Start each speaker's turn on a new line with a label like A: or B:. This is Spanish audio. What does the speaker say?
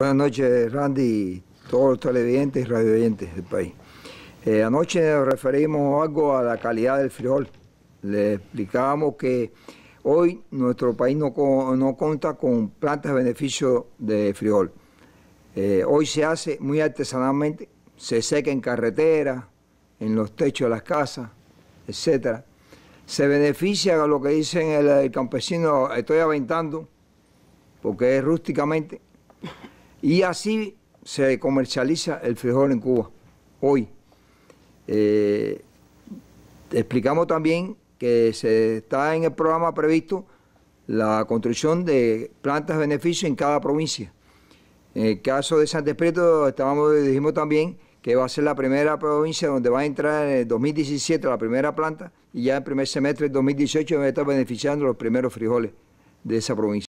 A: Buenas noches, Randy, y todos los televidentes y radiovidentes del país. Eh, anoche nos referimos algo a la calidad del frijol. Le explicábamos que hoy nuestro país no, no cuenta con plantas de beneficio de frijol. Eh, hoy se hace muy artesanalmente, se seca en carretera, en los techos de las casas, etc. Se beneficia a lo que dicen el, el campesino, estoy aventando, porque es rústicamente, y así se comercializa el frijol en Cuba hoy. Eh, explicamos también que se está en el programa previsto la construcción de plantas de beneficio en cada provincia. En el caso de San Espíritu, estábamos, dijimos también que va a ser la primera provincia donde va a entrar en 2017 la primera planta y ya en el primer semestre de 2018 va a estar beneficiando los primeros frijoles de esa provincia.